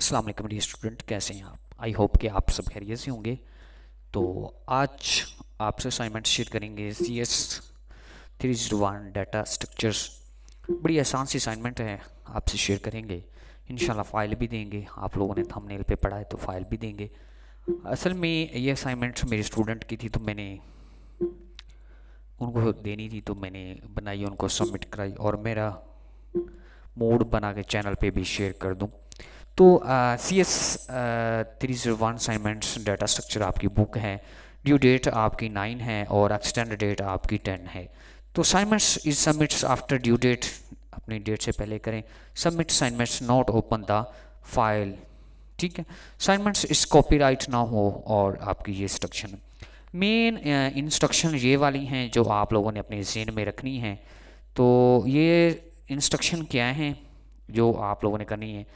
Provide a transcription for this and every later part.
Aslam dear student कैसे हैं आप आई होप कि आप सब खैरियत से होंगे तो आज आपसे असाइनमेंट शेयर करेंगे C S three zero one data structures बड़ी आसान सी असाइनमेंट है आपसे शेयर करेंगे इन फाइल भी देंगे आप लोगों ने थंबनेल पे पढ़ा है तो फाइल भी देंगे असल में ये असाइनमेंट मेरे स्टूडेंट की थी तो मैंने उनको देनी थी तो मैंने बनाई उनको सबमिट कराई और मेरा मूड बना के चैनल पे भी शेयर कर दूँ तो C S three zero one assignments data structure आपकी बुक है ड्यू डेट आपकी नाइन है और एक्सटेंड डेट आपकी टेन है तो assignments is submits after due date अपनी डेट से पहले करें submit assignments not open the file ठीक है असाइनमेंट्स इस कॉपीराइट ना हो और आपकी ये इंस्ट्रक्शन मेन इंस्ट्रक्शन ये वाली हैं जो आप लोगों ने अपने जेन में रखनी है तो ये इंस्ट्रक्शन क्या हैं जो आप लोगों ने करनी है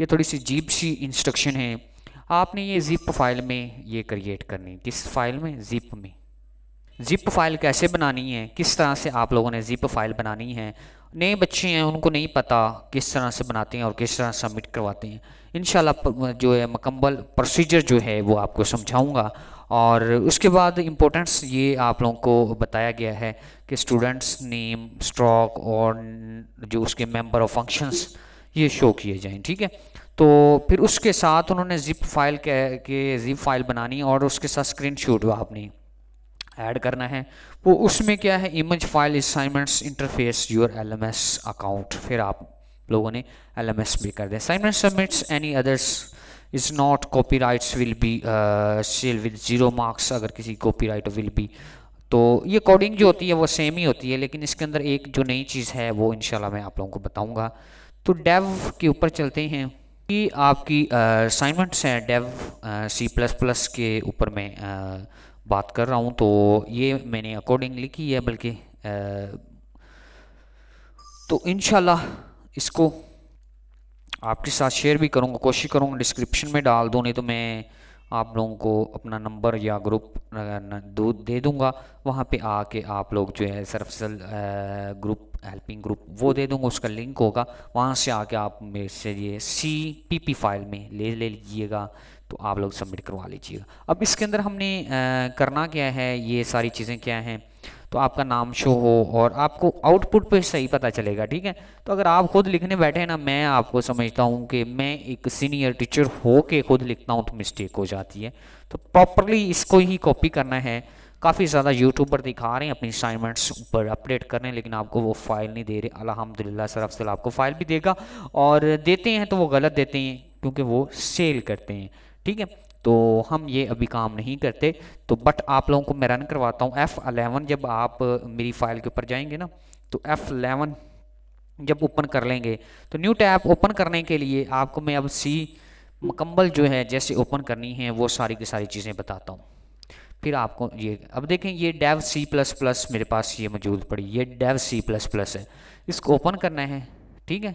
ये थोड़ी सी जीप सी इंस्ट्रक्शन है आपने ये जिप फाइल में ये क्रिएट करनी किस फाइल में जिप में जिप फाइल कैसे बनानी है किस तरह से आप लोगों ने जिप फाइल बनानी है नए बच्चे हैं उनको नहीं पता किस तरह से बनाते हैं और किस तरह सबमिट करवाते हैं इन जो है मकम्मल प्रोसीजर जो है वो आपको समझाऊँगा और उसके बाद इम्पोर्टेंस ये आप लोगों को बताया गया है कि स्टूडेंट्स नेम स्ट्रॉक और जो उसके मेंबर ऑफ फंक्शंस ये शो किए जाएँ ठीक है तो फिर उसके साथ उन्होंने जिप फाइल के जिप फाइल बनानी और उसके साथ स्क्रीन शूट आपने ऐड करना है वो उसमें क्या है image file assignments interface your LMS account फिर आप लोगों ने एलएमएस भी कर दिया assignment submits any others is not copyrights will be sell with zero marks अगर किसी कॉपीराइट विल बी तो ये कोडिंग जो होती है वो सेम ही होती है लेकिन इसके अंदर एक जो नई चीज़ है वो इनशाला मैं आप लोगों को बताऊँगा तो डेव के ऊपर चलते हैं कि आपकी असाइनमेंट्स हैं डेव सी प्लस प्लस के ऊपर मैं आ, बात कर रहा हूँ तो ये मैंने अकॉर्डिंगली की है बल्कि तो इन इसको आपके साथ शेयर भी करूँगा कोशिश करूँगा डिस्क्रिप्शन में डाल दूँ नहीं तो मैं आप लोगों को अपना नंबर या ग्रुप दे दूँगा वहाँ पे आके आप लोग जो है सरफसल ग्रुप हेल्पिंग ग्रुप वो दे दूंगा उसका लिंक होगा वहाँ से आके आप मेरे से ये सी पी पी फाइल में ले ले लीजिएगा तो आप लोग सबमिट करवा लीजिएगा अब इसके अंदर हमने आ, करना क्या है ये सारी चीज़ें क्या हैं तो आपका नाम शो हो और आपको आउटपुट पे सही पता चलेगा ठीक है तो अगर आप खुद लिखने बैठे ना मैं आपको समझता हूँ कि मैं एक सीनियर टीचर हो के खुद लिखता हूँ तो मिस्टेक हो जाती है तो प्रॉपरली इसको ही कॉपी करना है काफ़ी ज़्यादा यूट्यूब पर दिखा रहे हैं अपनी असाइनमेंट्स पर अपडेट कर रहे हैं लेकिन आपको वो फाइल नहीं दे रहे अलहमदिल्ला सर अफसल आपको फ़ाइल भी देगा और देते हैं तो वो गलत देते हैं क्योंकि वो सेल करते हैं ठीक है तो हम ये अभी काम नहीं करते तो बट आप लोगों को मैं रन करवाता हूँ एफ़ अलेवन जब आप मेरी फाइल के ऊपर जाएंगे ना तो एफ़ अलेवन जब ओपन कर लेंगे तो न्यू टैब ओपन करने के लिए आपको मैं अब सी मकम्बल जो है जैसे ओपन करनी है वो सारी की सारी चीज़ें बताता हूँ फिर आपको ये अब देखें ये डेव सी प्लस प्लस मेरे पास ये मौजूद पड़ी ये डेव सी प्लस प्लस है इसको ओपन करना है ठीक है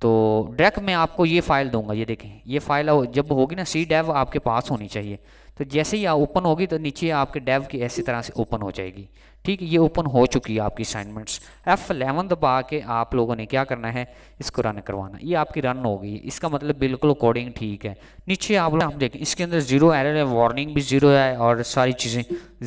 तो डायरेक्ट मैं आपको ये फ़ाइल दूंगा ये देखें ये फाइल जब होगी ना सी डेव आपके पास होनी चाहिए तो जैसे ही आप ओपन होगी तो नीचे आपके डेव की ऐसी तरह से ओपन हो जाएगी ठीक है ये ओपन हो चुकी है आपकी असाइनमेंट्स एफ एलेवन दबा के आप लोगों ने क्या करना है इसको रन करवाना ये आपकी रन हो गई इसका मतलब बिल्कुल अकॉर्डिंग ठीक है नीचे आप लोग हम देखें इसके अंदर जीरो एरर है वार्निंग भी जीरो है और सारी चीज़ें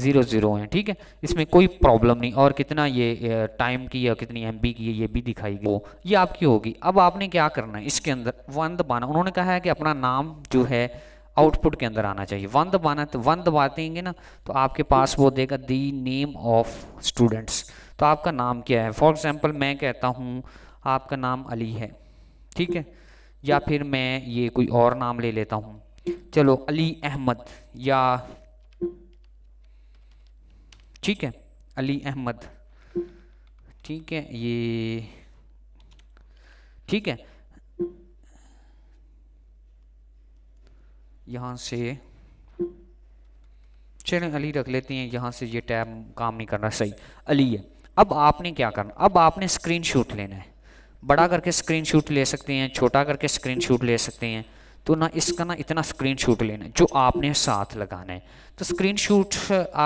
जीरो जीरो हैं ठीक है इसमें कोई प्रॉब्लम नहीं और कितना ये टाइम की या कितनी एम की है ये भी दिखाई गई ये आपकी होगी अब आपने क्या करना है इसके अंदर वन दबाना उन्होंने कहा है कि अपना नाम जो है आउटपुट के अंदर आना चाहिए वन दबाना वन दबा देंगे ना तो आपके पास वो देगा दी नेम ऑफ स्टूडेंट्स तो आपका नाम क्या है फॉर एग्जाम्पल मैं कहता हूँ आपका नाम अली है ठीक है या फिर मैं ये कोई और नाम ले लेता हूँ चलो अली अहमद या ठीक है अली अहमद ठीक है ये ठीक है यहाँ से चलें अली रख लेते हैं यहाँ से ये टैब काम नहीं करना सही अली है अब आपने क्या करना अब आपने स्क्रीनशॉट लेना है बड़ा करके स्क्रीनशॉट ले सकते हैं छोटा करके स्क्रीनशॉट ले सकते हैं तो ना इसका ना इतना स्क्रीनशॉट लेना है जो आपने साथ लगाना है तो स्क्रीनशॉट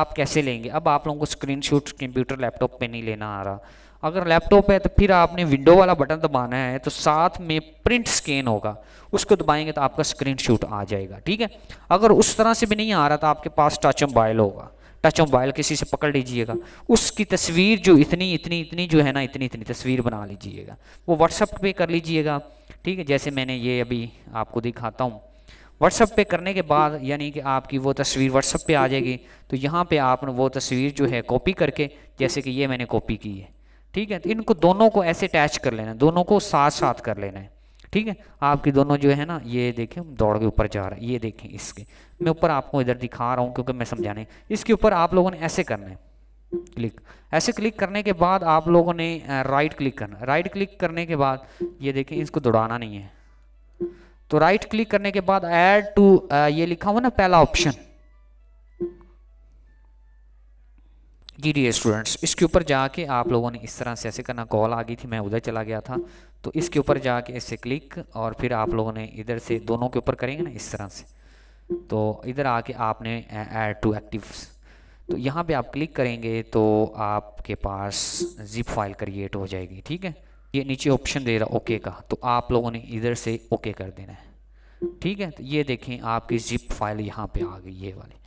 आप कैसे लेंगे अब आप लोगों को स्क्रीनशॉट कंप्यूटर लैपटॉप पे नहीं लेना आ रहा अगर लैपटॉप है तो फिर आपने विंडो वाला बटन दबाना है तो साथ में प्रिंट स्कैन होगा उसको दबाएंगे तो आपका स्क्रीन शूट आ जाएगा ठीक है अगर उस तरह से भी नहीं आ रहा तो आपके पास टच मोबाइल होगा टच मोबाइल किसी से पकड़ लीजिएगा उसकी तस्वीर जो इतनी इतनी इतनी जो है ना इतनी इतनी तस्वीर बना लीजिएगा वो व्हाट्सअप पे कर लीजिएगा ठीक है जैसे मैंने ये अभी आपको दिखाता हूँ व्हाट्सअप पे करने के बाद यानी कि आपकी वो तस्वीर व्हाट्सअप पे आ जाएगी तो यहाँ पे आपने वो तस्वीर जो है कॉपी करके जैसे कि ये मैंने कॉपी की है ठीक है तो इनको दोनों को ऐसे अटैच कर लेना है दोनों को साथ साथ कर लेना है ठीक है आपकी दोनों जो है ना ये देखें दौड़ के ऊपर जा रहा है ये देखें इसके मैं ऊपर आपको इधर दिखा रहा हूँ क्योंकि मैं समझाने इसके ऊपर आप लोगों ने ऐसे करना है क्लिक ऐसे क्लिक करने के बाद आप लोगों ने राइट क्लिक करना राइट क्लिक करने के बाद ये देखें इसको दौड़ाना नहीं है तो राइट क्लिक करने के बाद ऐड टू ये लिखा हुआ ना पहला ऑप्शन जी डी स्टूडेंट्स इसके ऊपर जाके आप लोगों ने इस तरह से ऐसे करना कॉल आ गई थी मैं उधर चला गया था तो इसके ऊपर जाके ऐसे क्लिक और फिर आप लोगों ने इधर से दोनों के ऊपर करेंगे ना इस तरह से तो इधर आके आपने ऐड टू एक्टिव तो यहाँ पे आप क्लिक करेंगे तो आपके पास जिप फाइल क्रिएट हो जाएगी ठीक है ये नीचे ऑप्शन दे रहा ओके का तो आप लोगों ने इधर से ओके कर देना है ठीक है तो ये देखें आपकी जिप फाइल यहाँ पे आ गई ये वाली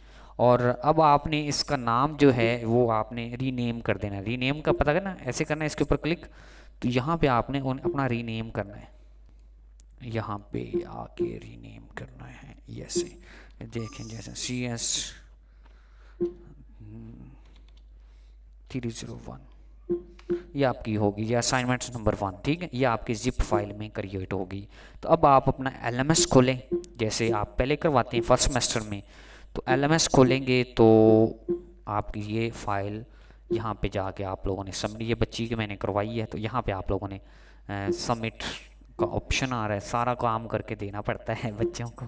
और अब आपने इसका नाम जो है वो आपने रीनेम कर देना रीनेम का पता करना ऐसे करना है इसके ऊपर क्लिक तो यहाँ पे आपने अपना रीनेम करना है यहाँ पे आके रीनेम करना है ऐसे देखें जैसे C S three zero one ये आपकी होगी या असाइनमेंट नंबर वन ठीक है ये आपकी जिप फाइल में क्रिएट होगी तो अब आप अपना एलएमएस खोलें जैसे आप पहले करवाते हैं फर्स्ट सेमेस्टर में तो एस खोलेंगे तो आपकी ये फाइल यहाँ पे जाके आप लोगों ने सबमिट ये बच्ची की मैंने करवाई है तो यहाँ पे आप लोगों ने सबमिट का ऑप्शन आ रहा है सारा काम करके देना पड़ता है बच्चों को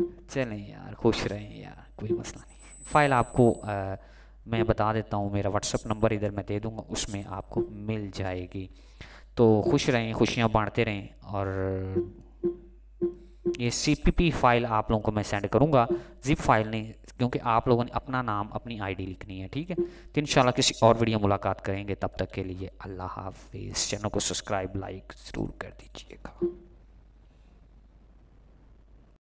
चलें यार खुश रहें यार कोई मसला नहीं फ़ाइल आपको आ, मैं बता देता हूँ मेरा व्हाट्सअप नंबर इधर मैं दे दूँगा उसमें आपको मिल जाएगी तो खुश रहें खुशियाँ बाँटते रहें और ये सी फाइल आप लोगों को मैं सेंड करूँगा जिप फाइल ने क्योंकि आप लोगों ने अपना नाम अपनी आईडी लिखनी है ठीक है तो इन किसी और वीडियो मुलाकात करेंगे तब तक के लिए अल्लाह हाफिज़ चैनल को सब्सक्राइब लाइक ज़रूर कर दीजिएगा